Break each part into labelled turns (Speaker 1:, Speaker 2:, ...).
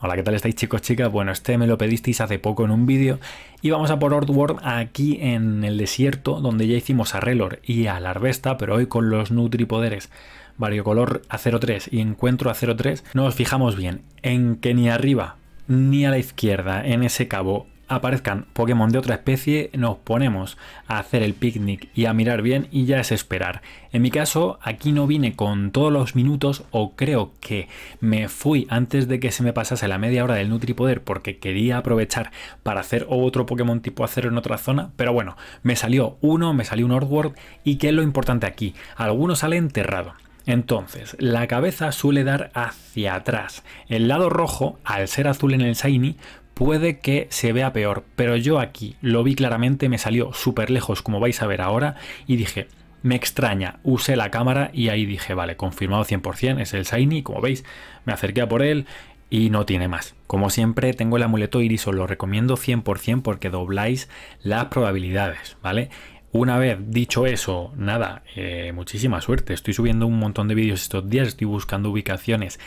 Speaker 1: Hola, ¿qué tal estáis chicos, chicas? Bueno, este me lo pedisteis hace poco en un vídeo y vamos a por Ordward aquí en el desierto donde ya hicimos a Relor y a Larvesta, pero hoy con los Nutripoderes variocolor a 0.3 y encuentro a 0.3, nos fijamos bien en que ni arriba ni a la izquierda en ese cabo aparezcan Pokémon de otra especie, nos ponemos a hacer el picnic y a mirar bien y ya es esperar. En mi caso, aquí no vine con todos los minutos o creo que me fui antes de que se me pasase la media hora del Nutripoder porque quería aprovechar para hacer otro Pokémon tipo acero en otra zona, pero bueno, me salió uno, me salió un Ordward y qué es lo importante aquí, algunos sale enterrado. Entonces, la cabeza suele dar hacia atrás. El lado rojo, al ser azul en el Shiny, puede que se vea peor, pero yo aquí lo vi claramente, me salió súper lejos como vais a ver ahora y dije, me extraña, usé la cámara y ahí dije, vale, confirmado 100%, es el Shiny, como veis, me acerqué a por él y no tiene más. Como siempre, tengo el amuleto Iris, os lo recomiendo 100% porque dobláis las probabilidades, ¿vale? Una vez dicho eso, nada, eh, muchísima suerte. Estoy subiendo un montón de vídeos estos días, estoy buscando ubicaciones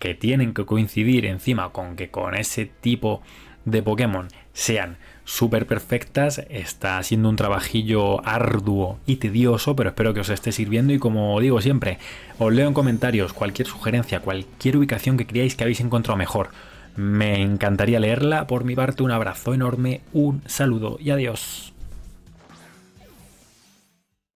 Speaker 1: que tienen que coincidir encima con que con ese tipo de Pokémon sean súper perfectas, está siendo un trabajillo arduo y tedioso, pero espero que os esté sirviendo y como digo siempre, os leo en comentarios cualquier sugerencia, cualquier ubicación que creáis que habéis encontrado mejor. Me encantaría leerla, por mi parte un abrazo enorme, un saludo y adiós.